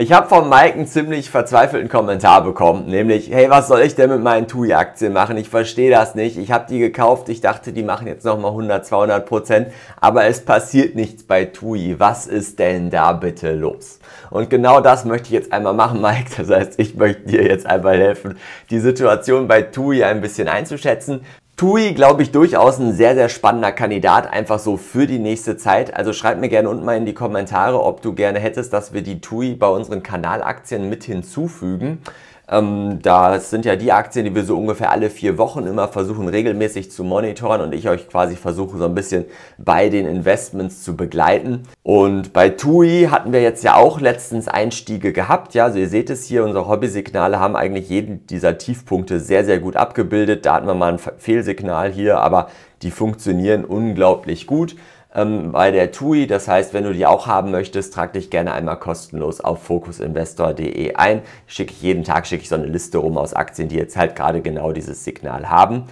Ich habe von Mike einen ziemlich verzweifelten Kommentar bekommen, nämlich, hey, was soll ich denn mit meinen TUI-Aktien machen? Ich verstehe das nicht. Ich habe die gekauft, ich dachte, die machen jetzt nochmal 100, 200 Prozent, aber es passiert nichts bei TUI. Was ist denn da bitte los? Und genau das möchte ich jetzt einmal machen, Mike. Das heißt, ich möchte dir jetzt einmal helfen, die Situation bei TUI ein bisschen einzuschätzen, Tui, glaube ich, durchaus ein sehr, sehr spannender Kandidat, einfach so für die nächste Zeit. Also schreib mir gerne unten mal in die Kommentare, ob du gerne hättest, dass wir die Tui bei unseren Kanalaktien mit hinzufügen. Ähm, das sind ja die Aktien, die wir so ungefähr alle vier Wochen immer versuchen regelmäßig zu monitoren und ich euch quasi versuche so ein bisschen bei den Investments zu begleiten. Und bei TUI hatten wir jetzt ja auch letztens Einstiege gehabt. Ja, also ihr seht es hier, unsere Hobbysignale haben eigentlich jeden dieser Tiefpunkte sehr, sehr gut abgebildet. Da hatten wir mal ein Fehlsignal hier, aber die funktionieren unglaublich gut ähm, bei der TUI. Das heißt, wenn du die auch haben möchtest, trag dich gerne einmal kostenlos auf fokusinvestor.de ein. Schicke ich jeden Tag schicke ich so eine Liste rum aus Aktien, die jetzt halt gerade genau dieses Signal haben.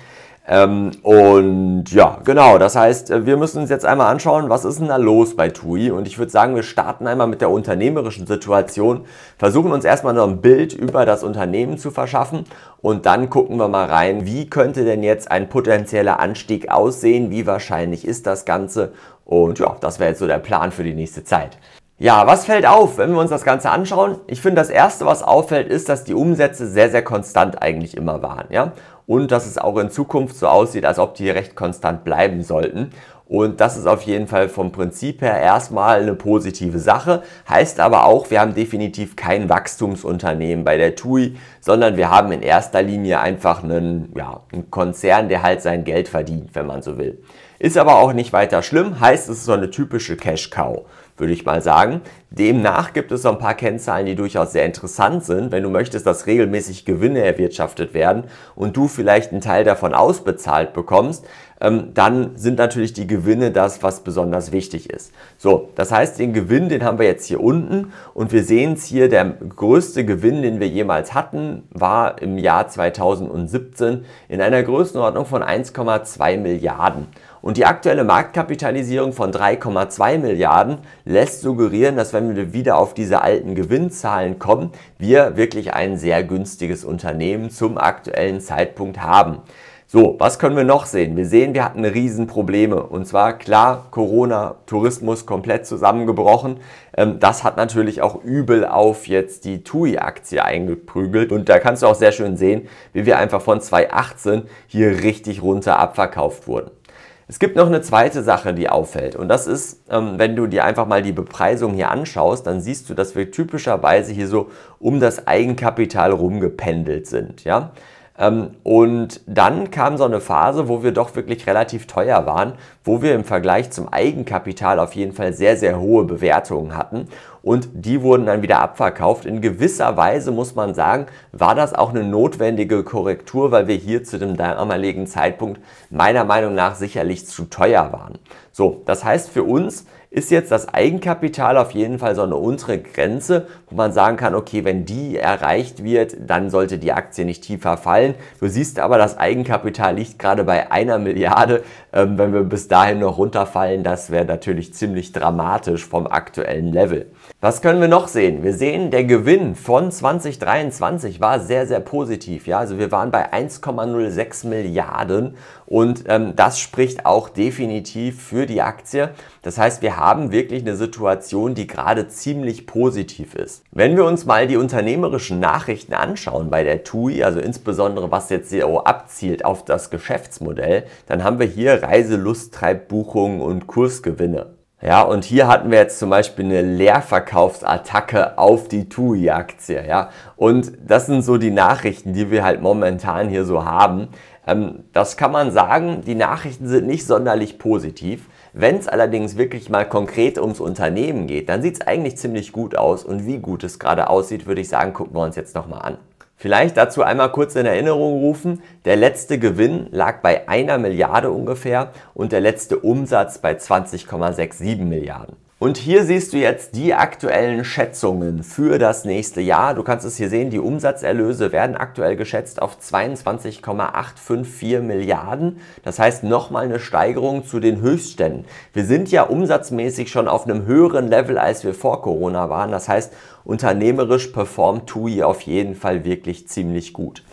Ähm, und ja, genau, das heißt, äh, wir müssen uns jetzt einmal anschauen, was ist denn da los bei TUI? Und ich würde sagen, wir starten einmal mit der unternehmerischen Situation, versuchen uns erstmal so ein Bild über das Unternehmen zu verschaffen und dann gucken wir mal rein, wie könnte denn jetzt ein potenzieller Anstieg aussehen, wie wahrscheinlich ist das Ganze und ja, das wäre jetzt so der Plan für die nächste Zeit. Ja, was fällt auf, wenn wir uns das Ganze anschauen? Ich finde, das Erste, was auffällt, ist, dass die Umsätze sehr, sehr konstant eigentlich immer waren. Ja? Und dass es auch in Zukunft so aussieht, als ob die recht konstant bleiben sollten. Und das ist auf jeden Fall vom Prinzip her erstmal eine positive Sache. Heißt aber auch, wir haben definitiv kein Wachstumsunternehmen bei der TUI, sondern wir haben in erster Linie einfach einen, ja, einen Konzern, der halt sein Geld verdient, wenn man so will. Ist aber auch nicht weiter schlimm, heißt es ist so eine typische Cash-Cow, würde ich mal sagen. Demnach gibt es so ein paar Kennzahlen, die durchaus sehr interessant sind, wenn du möchtest, dass regelmäßig Gewinne erwirtschaftet werden und du vielleicht einen Teil davon ausbezahlt bekommst, ähm, dann sind natürlich die Gewinne das, was besonders wichtig ist. So, das heißt, den Gewinn, den haben wir jetzt hier unten und wir sehen es hier, der größte Gewinn, den wir jemals hatten, war im Jahr 2017 in einer Größenordnung von 1,2 Milliarden. Und die aktuelle Marktkapitalisierung von 3,2 Milliarden lässt suggerieren, dass wenn wir wieder auf diese alten Gewinnzahlen kommen, wir wirklich ein sehr günstiges Unternehmen zum aktuellen Zeitpunkt haben. So, was können wir noch sehen? Wir sehen, wir hatten Riesenprobleme. Und zwar, klar, Corona, Tourismus komplett zusammengebrochen. Ähm, das hat natürlich auch übel auf jetzt die TUI-Aktie eingeprügelt. Und da kannst du auch sehr schön sehen, wie wir einfach von 2018 hier richtig runter abverkauft wurden. Es gibt noch eine zweite Sache, die auffällt. Und das ist, ähm, wenn du dir einfach mal die Bepreisung hier anschaust, dann siehst du, dass wir typischerweise hier so um das Eigenkapital rumgependelt sind. Ja? Ähm, und dann kam so eine Phase, wo wir doch wirklich relativ teuer waren, wo wir im Vergleich zum Eigenkapital auf jeden Fall sehr, sehr hohe Bewertungen hatten. Und die wurden dann wieder abverkauft. In gewisser Weise muss man sagen, war das auch eine notwendige Korrektur, weil wir hier zu dem damaligen Zeitpunkt meiner Meinung nach sicherlich zu teuer waren. So, das heißt für uns, ist jetzt das Eigenkapital auf jeden Fall so eine untere Grenze, wo man sagen kann, okay, wenn die erreicht wird, dann sollte die Aktie nicht tiefer fallen. Du siehst aber, das Eigenkapital liegt gerade bei einer Milliarde. Ähm, wenn wir bis dahin noch runterfallen, das wäre natürlich ziemlich dramatisch vom aktuellen Level. Was können wir noch sehen? Wir sehen, der Gewinn von 2023 war sehr, sehr positiv. Ja, also wir waren bei 1,06 Milliarden und ähm, das spricht auch definitiv für die Aktie. Das heißt, wir haben wirklich eine Situation, die gerade ziemlich positiv ist. Wenn wir uns mal die unternehmerischen Nachrichten anschauen bei der TUI, also insbesondere was jetzt CEO abzielt auf das Geschäftsmodell, dann haben wir hier Reiselust, Treibbuchungen und Kursgewinne. Ja, und hier hatten wir jetzt zum Beispiel eine Leerverkaufsattacke auf die TUI-Aktie. Ja, und das sind so die Nachrichten, die wir halt momentan hier so haben. Ähm, das kann man sagen, die Nachrichten sind nicht sonderlich positiv. Wenn es allerdings wirklich mal konkret ums Unternehmen geht, dann sieht es eigentlich ziemlich gut aus. Und wie gut es gerade aussieht, würde ich sagen, gucken wir uns jetzt nochmal an. Vielleicht dazu einmal kurz in Erinnerung rufen, der letzte Gewinn lag bei einer Milliarde ungefähr und der letzte Umsatz bei 20,67 Milliarden. Und hier siehst du jetzt die aktuellen Schätzungen für das nächste Jahr. Du kannst es hier sehen, die Umsatzerlöse werden aktuell geschätzt auf 22,854 Milliarden. Das heißt nochmal eine Steigerung zu den Höchstständen. Wir sind ja umsatzmäßig schon auf einem höheren Level, als wir vor Corona waren. Das heißt, unternehmerisch performt TUI auf jeden Fall wirklich ziemlich gut.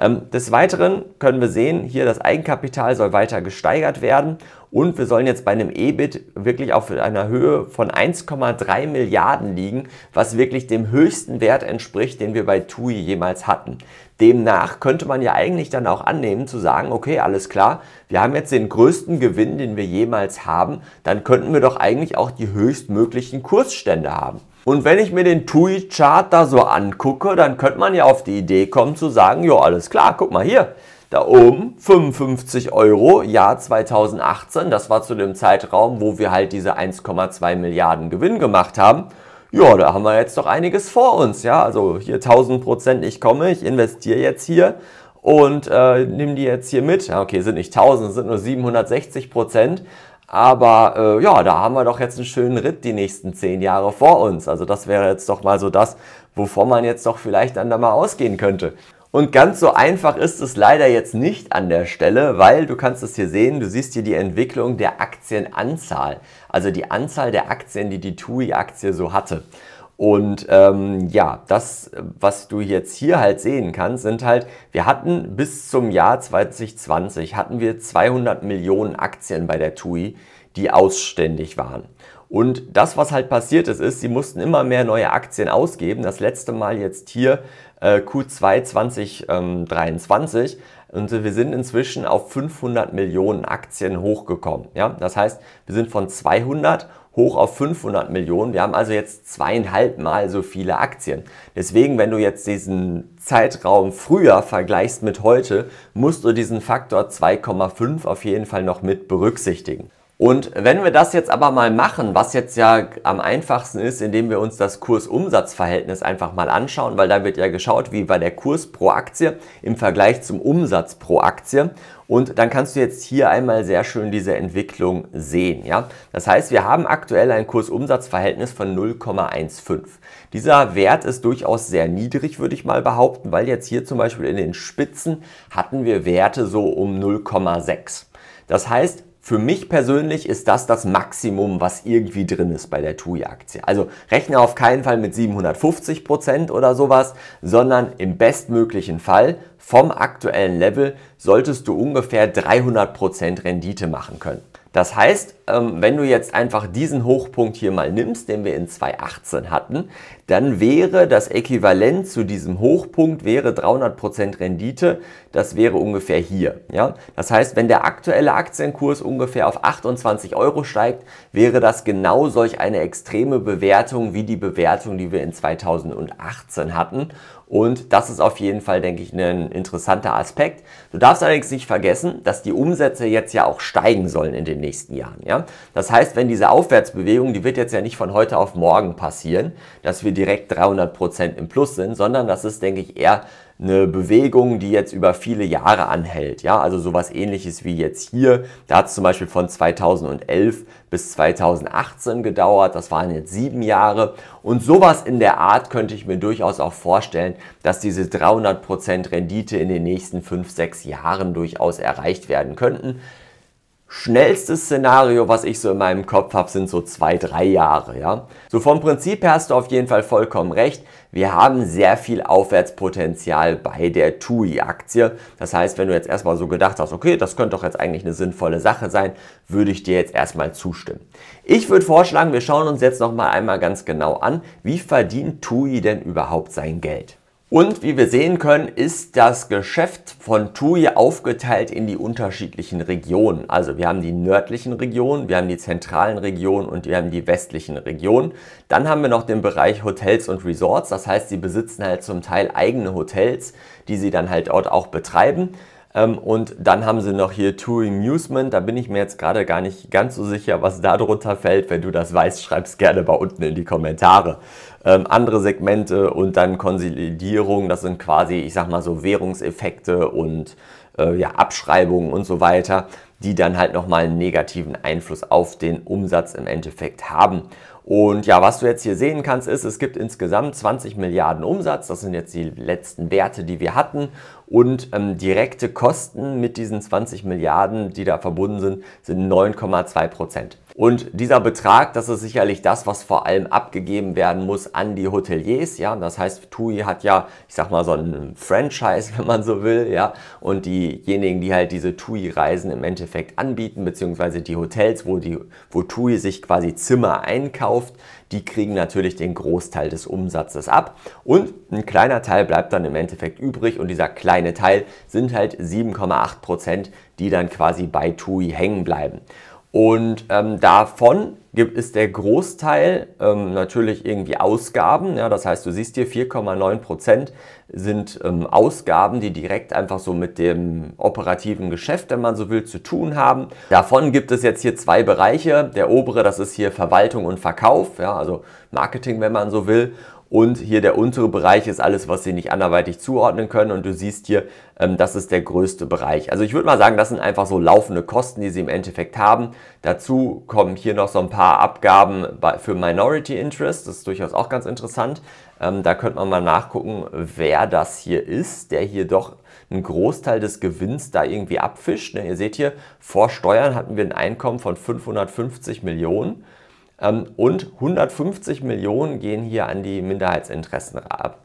Ähm, des Weiteren können wir sehen, hier das Eigenkapital soll weiter gesteigert werden und wir sollen jetzt bei einem EBIT wirklich auf einer Höhe von 1,3 Milliarden liegen, was wirklich dem höchsten Wert entspricht, den wir bei TUI jemals hatten. Demnach könnte man ja eigentlich dann auch annehmen zu sagen, okay, alles klar, wir haben jetzt den größten Gewinn, den wir jemals haben, dann könnten wir doch eigentlich auch die höchstmöglichen Kursstände haben. Und wenn ich mir den TUI-Chart da so angucke, dann könnte man ja auf die Idee kommen zu sagen, jo, alles klar, guck mal hier, da oben 55 Euro, Jahr 2018, das war zu dem Zeitraum, wo wir halt diese 1,2 Milliarden Gewinn gemacht haben. Ja, da haben wir jetzt doch einiges vor uns, ja, also hier 1000 Prozent, ich komme, ich investiere jetzt hier und äh, nehme die jetzt hier mit. Ja, okay, sind nicht 1000, sind nur 760 Prozent. Aber äh, ja, da haben wir doch jetzt einen schönen Ritt die nächsten zehn Jahre vor uns. Also das wäre jetzt doch mal so das, wovon man jetzt doch vielleicht dann da mal ausgehen könnte. Und ganz so einfach ist es leider jetzt nicht an der Stelle, weil du kannst es hier sehen, du siehst hier die Entwicklung der Aktienanzahl, also die Anzahl der Aktien, die die TUI-Aktie so hatte. Und ähm, ja, das, was du jetzt hier halt sehen kannst, sind halt, wir hatten bis zum Jahr 2020 hatten wir 200 Millionen Aktien bei der TUI, die ausständig waren. Und das, was halt passiert ist, ist, sie mussten immer mehr neue Aktien ausgeben. Das letzte Mal jetzt hier äh, Q2 2023 und wir sind inzwischen auf 500 Millionen Aktien hochgekommen. Ja? Das heißt, wir sind von 200 hoch auf 500 Millionen. Wir haben also jetzt zweieinhalb Mal so viele Aktien. Deswegen, wenn du jetzt diesen Zeitraum früher vergleichst mit heute, musst du diesen Faktor 2,5 auf jeden Fall noch mit berücksichtigen. Und wenn wir das jetzt aber mal machen, was jetzt ja am einfachsten ist, indem wir uns das Kursumsatzverhältnis einfach mal anschauen, weil da wird ja geschaut, wie war der Kurs pro Aktie im Vergleich zum Umsatz pro Aktie. Und dann kannst du jetzt hier einmal sehr schön diese Entwicklung sehen. Ja? Das heißt, wir haben aktuell ein Kursumsatzverhältnis von 0,15. Dieser Wert ist durchaus sehr niedrig, würde ich mal behaupten, weil jetzt hier zum Beispiel in den Spitzen hatten wir Werte so um 0,6. Das heißt, für mich persönlich ist das das Maximum, was irgendwie drin ist bei der TUI-Aktie. Also rechne auf keinen Fall mit 750 Prozent oder sowas, sondern im bestmöglichen Fall vom aktuellen Level solltest du ungefähr 300 Prozent Rendite machen können. Das heißt, ähm, wenn du jetzt einfach diesen Hochpunkt hier mal nimmst, den wir in 2018 hatten, dann wäre das Äquivalent zu diesem Hochpunkt wäre 300% Rendite, das wäre ungefähr hier. Ja? Das heißt, wenn der aktuelle Aktienkurs ungefähr auf 28 Euro steigt, wäre das genau solch eine extreme Bewertung wie die Bewertung, die wir in 2018 hatten. Und das ist auf jeden Fall, denke ich, ein interessanter Aspekt. Du darfst allerdings nicht vergessen, dass die Umsätze jetzt ja auch steigen sollen in den nächsten Jahren. Ja? Das heißt, wenn diese Aufwärtsbewegung, die wird jetzt ja nicht von heute auf morgen passieren, dass wir direkt 300% Prozent im Plus sind, sondern das ist, denke ich, eher eine Bewegung, die jetzt über viele Jahre anhält. Ja, also sowas ähnliches wie jetzt hier. Da hat es zum Beispiel von 2011 bis 2018 gedauert. Das waren jetzt sieben Jahre. Und sowas in der Art könnte ich mir durchaus auch vorstellen, dass diese 300% Rendite in den nächsten fünf, sechs Jahren durchaus erreicht werden könnten. Schnellstes Szenario, was ich so in meinem Kopf habe, sind so zwei, drei Jahre. Ja? So vom Prinzip her hast du auf jeden Fall vollkommen recht. Wir haben sehr viel Aufwärtspotenzial bei der TUI-Aktie. Das heißt, wenn du jetzt erstmal so gedacht hast, okay, das könnte doch jetzt eigentlich eine sinnvolle Sache sein, würde ich dir jetzt erstmal zustimmen. Ich würde vorschlagen, wir schauen uns jetzt nochmal einmal ganz genau an, wie verdient TUI denn überhaupt sein Geld? Und wie wir sehen können, ist das Geschäft von TUI aufgeteilt in die unterschiedlichen Regionen. Also wir haben die nördlichen Regionen, wir haben die zentralen Regionen und wir haben die westlichen Regionen. Dann haben wir noch den Bereich Hotels und Resorts. Das heißt, sie besitzen halt zum Teil eigene Hotels, die sie dann halt dort auch betreiben. Ähm, und dann haben sie noch hier Touring Amusement. Da bin ich mir jetzt gerade gar nicht ganz so sicher, was da drunter fällt. Wenn du das weißt, schreib's gerne mal unten in die Kommentare. Ähm, andere Segmente und dann Konsolidierung, das sind quasi, ich sag mal so Währungseffekte und äh, ja, Abschreibungen und so weiter, die dann halt nochmal einen negativen Einfluss auf den Umsatz im Endeffekt haben. Und ja, was du jetzt hier sehen kannst, ist, es gibt insgesamt 20 Milliarden Umsatz. Das sind jetzt die letzten Werte, die wir hatten und ähm, direkte Kosten mit diesen 20 Milliarden, die da verbunden sind, sind 9,2 Prozent. Und dieser Betrag, das ist sicherlich das, was vor allem abgegeben werden muss an die Hoteliers, ja. Das heißt, TUI hat ja, ich sag mal, so ein Franchise, wenn man so will, ja. Und diejenigen, die halt diese TUI-Reisen im Endeffekt anbieten, beziehungsweise die Hotels, wo, die, wo TUI sich quasi Zimmer einkauft, die kriegen natürlich den Großteil des Umsatzes ab. Und ein kleiner Teil bleibt dann im Endeffekt übrig und dieser kleine kleine Teil sind halt 7,8 Prozent, die dann quasi bei TUI hängen bleiben. Und ähm, davon gibt, es der Großteil ähm, natürlich irgendwie Ausgaben. Ja, das heißt, du siehst hier 4,9 Prozent sind ähm, Ausgaben, die direkt einfach so mit dem operativen Geschäft, wenn man so will, zu tun haben. Davon gibt es jetzt hier zwei Bereiche. Der obere, das ist hier Verwaltung und Verkauf, ja, also Marketing, wenn man so will und hier der untere Bereich ist alles, was Sie nicht anderweitig zuordnen können und du siehst hier, ähm, das ist der größte Bereich. Also ich würde mal sagen, das sind einfach so laufende Kosten, die Sie im Endeffekt haben. Dazu kommen hier noch so ein paar Abgaben für Minority Interest, das ist durchaus auch ganz interessant. Ähm, da könnte man mal nachgucken, wer das hier ist, der hier doch einen Großteil des Gewinns da irgendwie abfischt. Ne, ihr seht hier, vor Steuern hatten wir ein Einkommen von 550 Millionen. Ähm, und 150 Millionen gehen hier an die Minderheitsinteressen ab.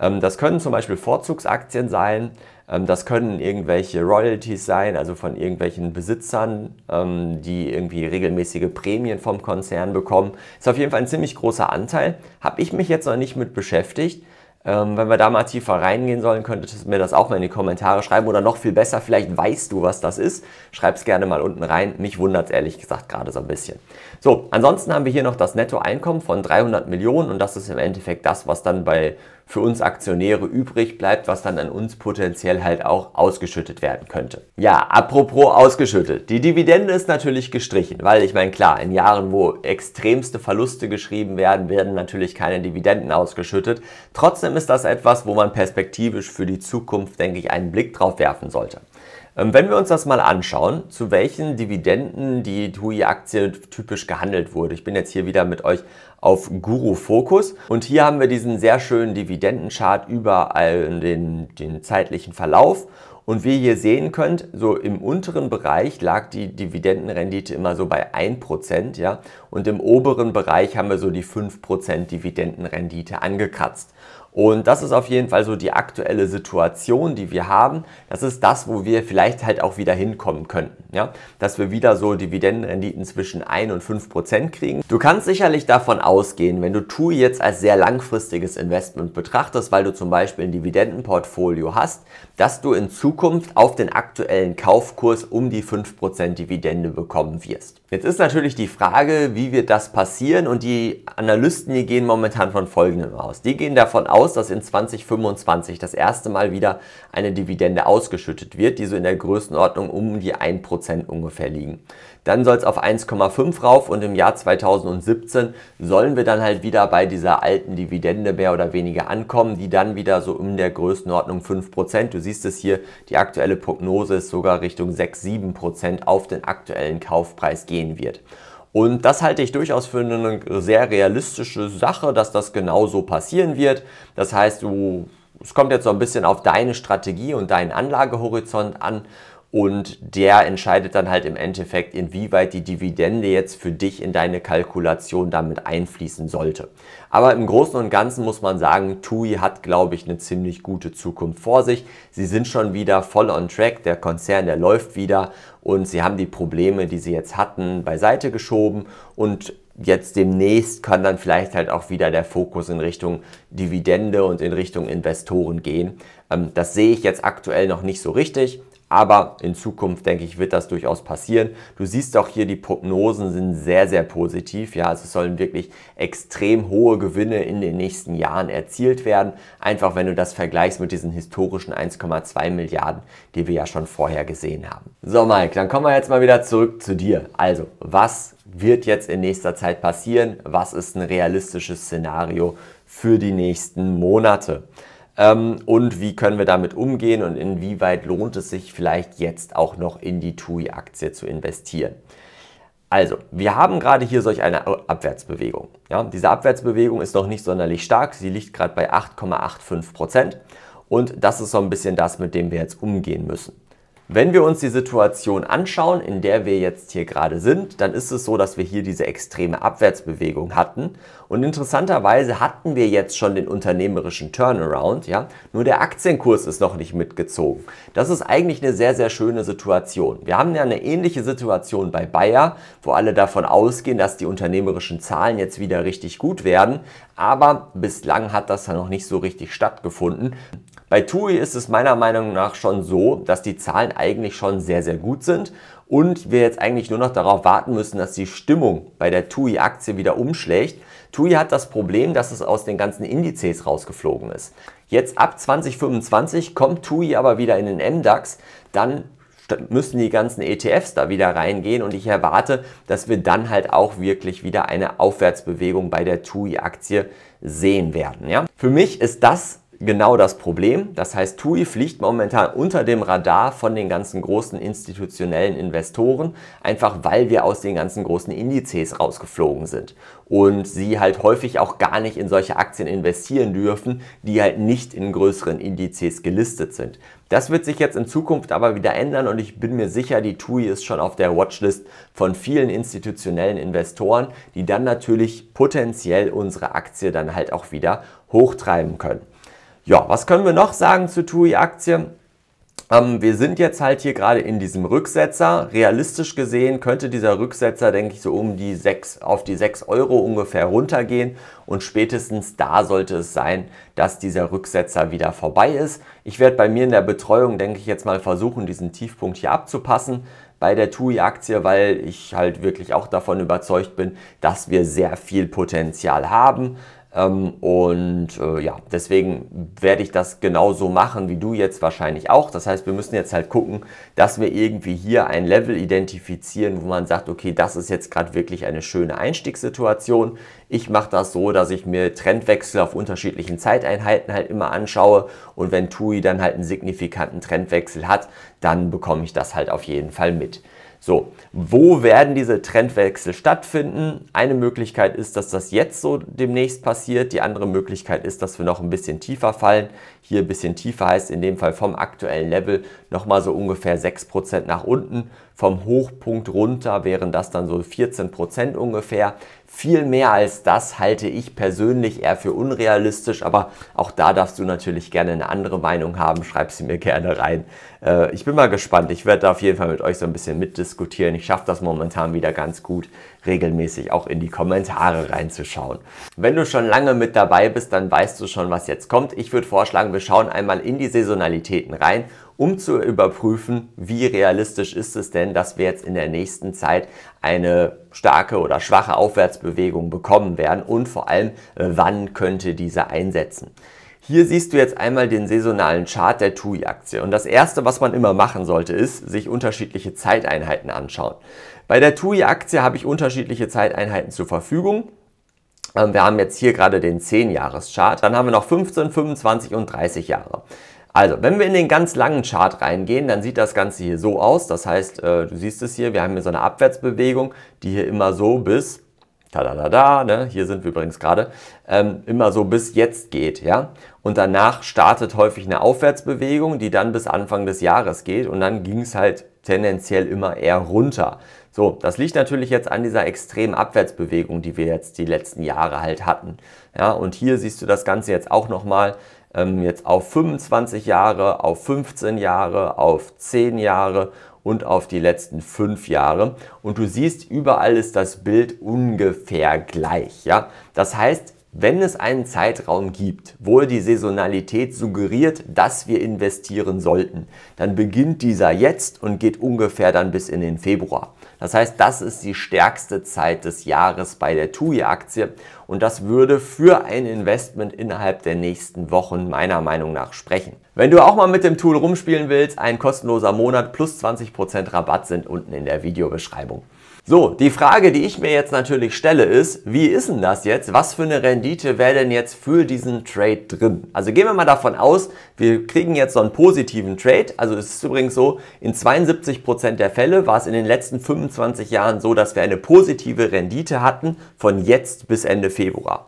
Ähm, das können zum Beispiel Vorzugsaktien sein, ähm, das können irgendwelche Royalties sein, also von irgendwelchen Besitzern, die irgendwie regelmäßige Prämien vom Konzern bekommen. Ist auf jeden Fall ein ziemlich großer Anteil. Habe ich mich jetzt noch nicht mit beschäftigt, ähm, wenn wir da mal tiefer reingehen sollen, könntest du mir das auch mal in die Kommentare schreiben oder noch viel besser, vielleicht weißt du, was das ist. Schreib es gerne mal unten rein. Mich wundert es ehrlich gesagt gerade so ein bisschen. So, ansonsten haben wir hier noch das Nettoeinkommen von 300 Millionen und das ist im Endeffekt das, was dann bei für uns Aktionäre übrig bleibt, was dann an uns potenziell halt auch ausgeschüttet werden könnte. Ja, apropos ausgeschüttet. Die Dividende ist natürlich gestrichen, weil ich meine, klar, in Jahren, wo extremste Verluste geschrieben werden, werden natürlich keine Dividenden ausgeschüttet. Trotzdem ist das etwas, wo man perspektivisch für die Zukunft, denke ich, einen Blick drauf werfen sollte. Ähm, wenn wir uns das mal anschauen, zu welchen Dividenden die TUI-Aktie typisch gehandelt wurde. Ich bin jetzt hier wieder mit euch auf Guru Focus und hier haben wir diesen sehr schönen Dividendenchart überall den, den zeitlichen Verlauf. Und wie ihr hier sehen könnt, so im unteren Bereich lag die Dividendenrendite immer so bei 1%, ja. Und im oberen Bereich haben wir so die 5% Dividendenrendite angekratzt. Und das ist auf jeden Fall so die aktuelle Situation, die wir haben. Das ist das, wo wir vielleicht halt auch wieder hinkommen könnten. Ja? Dass wir wieder so Dividendenrenditen zwischen 1 und 5 Prozent kriegen. Du kannst sicherlich davon ausgehen, wenn du TUI jetzt als sehr langfristiges Investment betrachtest, weil du zum Beispiel ein Dividendenportfolio hast, dass du in Zukunft auf den aktuellen Kaufkurs um die 5 Prozent Dividende bekommen wirst. Jetzt ist natürlich die Frage, wie wird das passieren und die Analysten, hier gehen momentan von Folgendem aus. Die gehen davon aus, dass in 2025 das erste Mal wieder eine Dividende ausgeschüttet wird, die so in der Größenordnung um die 1% ungefähr liegen. Dann soll es auf 1,5 rauf und im Jahr 2017 sollen wir dann halt wieder bei dieser alten Dividende mehr oder weniger ankommen, die dann wieder so in der Größenordnung 5%. Du siehst es hier, die aktuelle Prognose ist sogar Richtung 6-7% auf den aktuellen Kaufpreis gehen wird. Und das halte ich durchaus für eine sehr realistische Sache, dass das genau so passieren wird. Das heißt, du, es kommt jetzt so ein bisschen auf deine Strategie und deinen Anlagehorizont an und der entscheidet dann halt im Endeffekt, inwieweit die Dividende jetzt für dich in deine Kalkulation damit einfließen sollte. Aber im Großen und Ganzen muss man sagen, TUI hat, glaube ich, eine ziemlich gute Zukunft vor sich. Sie sind schon wieder voll on track, der Konzern, der läuft wieder und sie haben die Probleme, die sie jetzt hatten, beiseite geschoben und jetzt demnächst kann dann vielleicht halt auch wieder der Fokus in Richtung Dividende und in Richtung Investoren gehen. Ähm, das sehe ich jetzt aktuell noch nicht so richtig, aber in Zukunft, denke ich, wird das durchaus passieren. Du siehst auch hier, die Prognosen sind sehr, sehr positiv. Ja, also es sollen wirklich extrem hohe Gewinne in den nächsten Jahren erzielt werden. Einfach wenn du das vergleichst mit diesen historischen 1,2 Milliarden, die wir ja schon vorher gesehen haben. So, Mike, dann kommen wir jetzt mal wieder zurück zu dir. Also, was wird jetzt in nächster Zeit passieren? Was ist ein realistisches Szenario für die nächsten Monate? Ähm, und wie können wir damit umgehen und inwieweit lohnt es sich vielleicht jetzt auch noch in die TUI-Aktie zu investieren. Also, wir haben gerade hier solch eine Abwärtsbewegung. Ja, diese Abwärtsbewegung ist noch nicht sonderlich stark, sie liegt gerade bei 8,85 Prozent und das ist so ein bisschen das, mit dem wir jetzt umgehen müssen. Wenn wir uns die Situation anschauen, in der wir jetzt hier gerade sind, dann ist es so, dass wir hier diese extreme Abwärtsbewegung hatten. Und interessanterweise hatten wir jetzt schon den unternehmerischen Turnaround, ja. Nur der Aktienkurs ist noch nicht mitgezogen. Das ist eigentlich eine sehr, sehr schöne Situation. Wir haben ja eine ähnliche Situation bei Bayer, wo alle davon ausgehen, dass die unternehmerischen Zahlen jetzt wieder richtig gut werden. Aber bislang hat das ja noch nicht so richtig stattgefunden. Bei TUI ist es meiner Meinung nach schon so, dass die Zahlen eigentlich schon sehr, sehr gut sind und wir jetzt eigentlich nur noch darauf warten müssen, dass die Stimmung bei der TUI-Aktie wieder umschlägt. TUI hat das Problem, dass es aus den ganzen Indizes rausgeflogen ist. Jetzt ab 2025 kommt TUI aber wieder in den MDAX, dann müssen die ganzen ETFs da wieder reingehen und ich erwarte, dass wir dann halt auch wirklich wieder eine Aufwärtsbewegung bei der TUI-Aktie sehen werden. Ja? Für mich ist das genau das Problem. Das heißt, TUI fliegt momentan unter dem Radar von den ganzen großen institutionellen Investoren, einfach weil wir aus den ganzen großen Indizes rausgeflogen sind und sie halt häufig auch gar nicht in solche Aktien investieren dürfen, die halt nicht in größeren Indizes gelistet sind. Das wird sich jetzt in Zukunft aber wieder ändern und ich bin mir sicher, die TUI ist schon auf der Watchlist von vielen institutionellen Investoren, die dann natürlich potenziell unsere Aktie dann halt auch wieder hochtreiben können. Ja, was können wir noch sagen zur TUI-Aktie? Ähm, wir sind jetzt halt hier gerade in diesem Rücksetzer. Realistisch gesehen könnte dieser Rücksetzer, denke ich, so um die 6, auf die 6 Euro ungefähr runtergehen. Und spätestens da sollte es sein, dass dieser Rücksetzer wieder vorbei ist. Ich werde bei mir in der Betreuung, denke ich, jetzt mal versuchen, diesen Tiefpunkt hier abzupassen bei der TUI-Aktie, weil ich halt wirklich auch davon überzeugt bin, dass wir sehr viel Potenzial haben. Ähm, und äh, ja, deswegen werde ich das genauso machen wie du jetzt wahrscheinlich auch. Das heißt, wir müssen jetzt halt gucken, dass wir irgendwie hier ein Level identifizieren, wo man sagt, okay, das ist jetzt gerade wirklich eine schöne Einstiegssituation. Ich mache das so, dass ich mir Trendwechsel auf unterschiedlichen Zeiteinheiten halt immer anschaue und wenn TUI dann halt einen signifikanten Trendwechsel hat, dann bekomme ich das halt auf jeden Fall mit. So, wo werden diese Trendwechsel stattfinden? Eine Möglichkeit ist, dass das jetzt so demnächst passiert. Die andere Möglichkeit ist, dass wir noch ein bisschen tiefer fallen. Hier ein bisschen tiefer heißt in dem Fall vom aktuellen Level nochmal so ungefähr 6% nach unten. Vom Hochpunkt runter wären das dann so 14% ungefähr. Viel mehr als das halte ich persönlich eher für unrealistisch, aber auch da darfst du natürlich gerne eine andere Meinung haben. Schreib sie mir gerne rein. Äh, ich bin mal gespannt. Ich werde da auf jeden Fall mit euch so ein bisschen mitdiskutieren. Ich schaffe das momentan wieder ganz gut, regelmäßig auch in die Kommentare reinzuschauen. Wenn du schon lange mit dabei bist, dann weißt du schon, was jetzt kommt. Ich würde vorschlagen, wir schauen einmal in die Saisonalitäten rein um zu überprüfen, wie realistisch ist es denn, dass wir jetzt in der nächsten Zeit eine starke oder schwache Aufwärtsbewegung bekommen werden und vor allem, äh, wann könnte diese einsetzen. Hier siehst du jetzt einmal den saisonalen Chart der TUI-Aktie. Und das Erste, was man immer machen sollte, ist, sich unterschiedliche Zeiteinheiten anschauen. Bei der TUI-Aktie habe ich unterschiedliche Zeiteinheiten zur Verfügung. Ähm, wir haben jetzt hier gerade den 10-Jahres-Chart. Dann haben wir noch 15, 25 und 30 Jahre. Also, wenn wir in den ganz langen Chart reingehen, dann sieht das Ganze hier so aus. Das heißt, äh, du siehst es hier, wir haben hier so eine Abwärtsbewegung, die hier immer so bis, da da da da, ne? hier sind wir übrigens gerade, ähm, immer so bis jetzt geht. ja. Und danach startet häufig eine Aufwärtsbewegung, die dann bis Anfang des Jahres geht und dann ging es halt tendenziell immer eher runter. So, das liegt natürlich jetzt an dieser extremen Abwärtsbewegung, die wir jetzt die letzten Jahre halt hatten. Ja, und hier siehst du das Ganze jetzt auch nochmal ähm, jetzt auf 25 Jahre, auf 15 Jahre, auf 10 Jahre und auf die letzten 5 Jahre. Und du siehst, überall ist das Bild ungefähr gleich. Ja? Das heißt, wenn es einen Zeitraum gibt, wo die Saisonalität suggeriert, dass wir investieren sollten, dann beginnt dieser jetzt und geht ungefähr dann bis in den Februar. Das heißt, das ist die stärkste Zeit des Jahres bei der TUI-Aktie und das würde für ein Investment innerhalb der nächsten Wochen meiner Meinung nach sprechen. Wenn du auch mal mit dem Tool rumspielen willst, ein kostenloser Monat plus 20% Rabatt sind unten in der Videobeschreibung. So, die Frage, die ich mir jetzt natürlich stelle, ist, wie ist denn das jetzt? Was für eine Rendite wäre denn jetzt für diesen Trade drin? Also gehen wir mal davon aus, wir kriegen jetzt so einen positiven Trade. Also es ist übrigens so, in 72% Prozent der Fälle war es in den letzten 25 Jahren so, dass wir eine positive Rendite hatten von jetzt bis Ende Februar.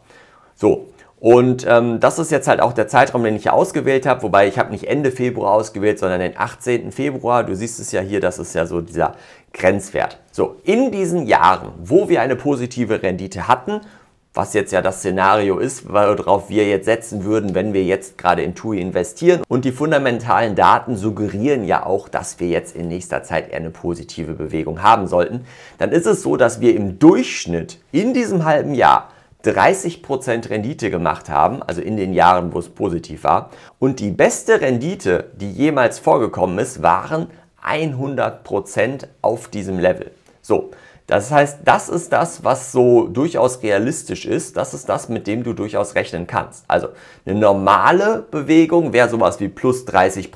So, und ähm, das ist jetzt halt auch der Zeitraum, den ich hier ausgewählt habe, wobei ich habe nicht Ende Februar ausgewählt, sondern den 18. Februar. Du siehst es ja hier, das ist ja so dieser Grenzwert. So, in diesen Jahren, wo wir eine positive Rendite hatten, was jetzt ja das Szenario ist, worauf wir jetzt setzen würden, wenn wir jetzt gerade in TUI investieren. Und die fundamentalen Daten suggerieren ja auch, dass wir jetzt in nächster Zeit eher eine positive Bewegung haben sollten. Dann ist es so, dass wir im Durchschnitt in diesem halben Jahr 30% Rendite gemacht haben, also in den Jahren, wo es positiv war. Und die beste Rendite, die jemals vorgekommen ist, waren 100% auf diesem Level. So, das heißt, das ist das, was so durchaus realistisch ist. Das ist das, mit dem du durchaus rechnen kannst. Also eine normale Bewegung wäre sowas wie plus 30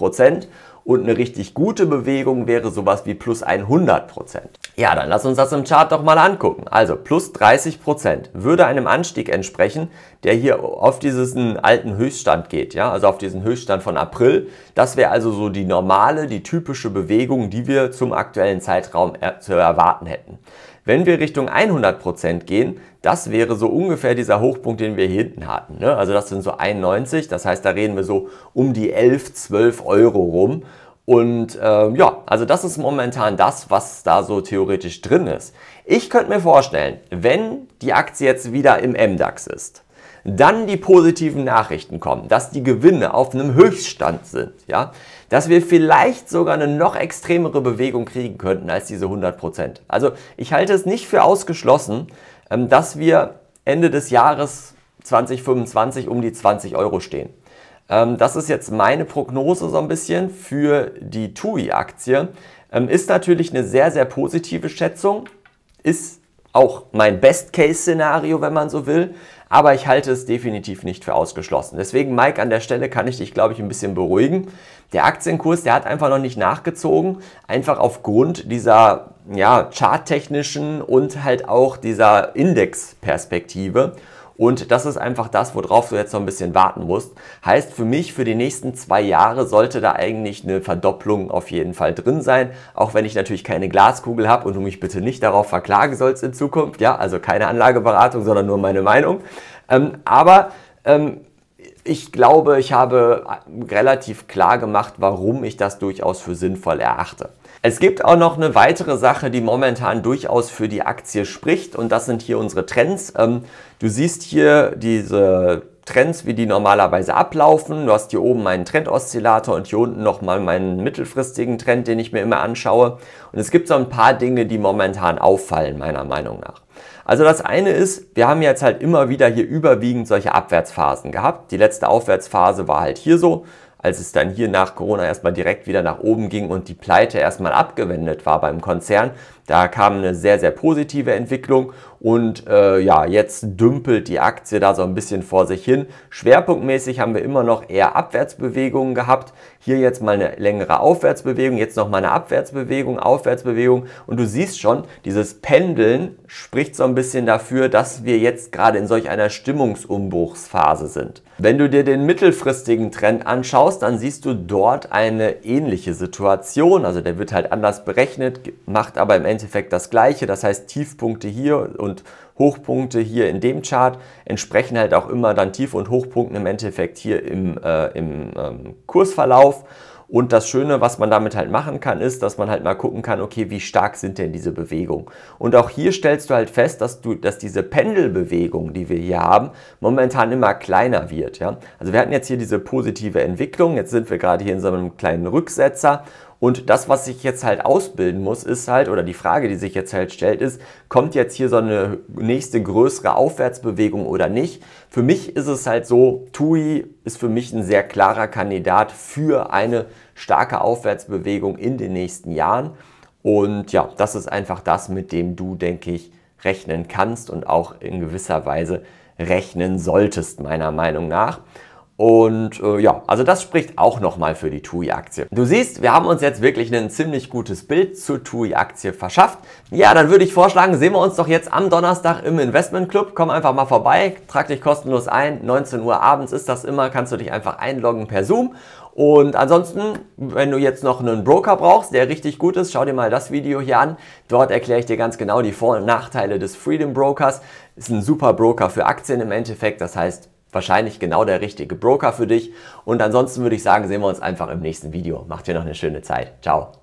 und eine richtig gute Bewegung wäre sowas wie plus 100%. Ja, dann lass uns das im Chart doch mal angucken. Also plus 30% würde einem Anstieg entsprechen, der hier auf diesen alten Höchststand geht, ja, also auf diesen Höchststand von April. Das wäre also so die normale, die typische Bewegung, die wir zum aktuellen Zeitraum er zu erwarten hätten. Wenn wir Richtung 100% gehen, das wäre so ungefähr dieser Hochpunkt, den wir hier hinten hatten. Ne? Also das sind so 91, das heißt, da reden wir so um die 11, 12 Euro rum. Und ähm, ja, also das ist momentan das, was da so theoretisch drin ist. Ich könnte mir vorstellen, wenn die Aktie jetzt wieder im MDAX ist, dann die positiven Nachrichten kommen, dass die Gewinne auf einem Höchststand sind, ja, dass wir vielleicht sogar eine noch extremere Bewegung kriegen könnten als diese 100 Also ich halte es nicht für ausgeschlossen, ähm, dass wir Ende des Jahres 2025 um die 20 Euro stehen. Ähm, das ist jetzt meine Prognose so ein bisschen für die TUI-Aktie. Ähm, ist natürlich eine sehr, sehr positive Schätzung. Ist auch mein Best-Case-Szenario, wenn man so will aber ich halte es definitiv nicht für ausgeschlossen. Deswegen, Mike, an der Stelle kann ich dich, glaube ich, ein bisschen beruhigen. Der Aktienkurs, der hat einfach noch nicht nachgezogen, einfach aufgrund dieser ja, charttechnischen und halt auch dieser Indexperspektive. Und das ist einfach das, worauf du jetzt noch ein bisschen warten musst. Heißt für mich, für die nächsten zwei Jahre sollte da eigentlich eine Verdopplung auf jeden Fall drin sein. Auch wenn ich natürlich keine Glaskugel habe und du mich bitte nicht darauf verklagen sollst in Zukunft. Ja, also keine Anlageberatung, sondern nur meine Meinung. Ähm, aber ähm, ich glaube, ich habe relativ klar gemacht, warum ich das durchaus für sinnvoll erachte. Es gibt auch noch eine weitere Sache, die momentan durchaus für die Aktie spricht und das sind hier unsere Trends. Ähm, du siehst hier diese Trends, wie die normalerweise ablaufen. Du hast hier oben meinen Trendoszillator und hier unten nochmal meinen mittelfristigen Trend, den ich mir immer anschaue. Und es gibt so ein paar Dinge, die momentan auffallen, meiner Meinung nach. Also das eine ist, wir haben jetzt halt immer wieder hier überwiegend solche Abwärtsphasen gehabt. Die letzte Aufwärtsphase war halt hier so als es dann hier nach Corona erstmal direkt wieder nach oben ging und die Pleite erstmal abgewendet war beim Konzern, da kam eine sehr, sehr positive Entwicklung und äh, ja, jetzt dümpelt die Aktie da so ein bisschen vor sich hin. Schwerpunktmäßig haben wir immer noch eher Abwärtsbewegungen gehabt. Hier jetzt mal eine längere Aufwärtsbewegung, jetzt nochmal eine Abwärtsbewegung, Aufwärtsbewegung und du siehst schon, dieses Pendeln spricht so ein bisschen dafür, dass wir jetzt gerade in solch einer Stimmungsumbruchsphase sind. Wenn du dir den mittelfristigen Trend anschaust, dann siehst du dort eine ähnliche Situation. Also der wird halt anders berechnet, macht aber im Endeffekt Endeffekt das gleiche. Das heißt, Tiefpunkte hier und Hochpunkte hier in dem Chart entsprechen halt auch immer dann Tief- und Hochpunkten im Endeffekt hier im, äh, im ähm, Kursverlauf. Und das Schöne, was man damit halt machen kann, ist, dass man halt mal gucken kann, okay, wie stark sind denn diese Bewegungen? Und auch hier stellst du halt fest, dass du, dass diese Pendelbewegung, die wir hier haben, momentan immer kleiner wird. Ja? Also wir hatten jetzt hier diese positive Entwicklung, jetzt sind wir gerade hier in so einem kleinen Rücksetzer und das, was ich jetzt halt ausbilden muss, ist halt, oder die Frage, die sich jetzt halt stellt, ist, kommt jetzt hier so eine nächste größere Aufwärtsbewegung oder nicht? Für mich ist es halt so, TUI ist für mich ein sehr klarer Kandidat für eine starke Aufwärtsbewegung in den nächsten Jahren. Und ja, das ist einfach das, mit dem du, denke ich, rechnen kannst und auch in gewisser Weise rechnen solltest, meiner Meinung nach. Und äh, ja, also das spricht auch nochmal für die TUI-Aktie. Du siehst, wir haben uns jetzt wirklich ein ziemlich gutes Bild zur TUI-Aktie verschafft. Ja, dann würde ich vorschlagen, sehen wir uns doch jetzt am Donnerstag im Investment Club. Komm einfach mal vorbei, trag dich kostenlos ein. 19 Uhr abends ist das immer, kannst du dich einfach einloggen per Zoom. Und ansonsten, wenn du jetzt noch einen Broker brauchst, der richtig gut ist, schau dir mal das Video hier an. Dort erkläre ich dir ganz genau die Vor- und Nachteile des Freedom Brokers. Ist ein super Broker für Aktien im Endeffekt, das heißt, wahrscheinlich genau der richtige Broker für dich. Und ansonsten würde ich sagen, sehen wir uns einfach im nächsten Video. Macht dir noch eine schöne Zeit. Ciao.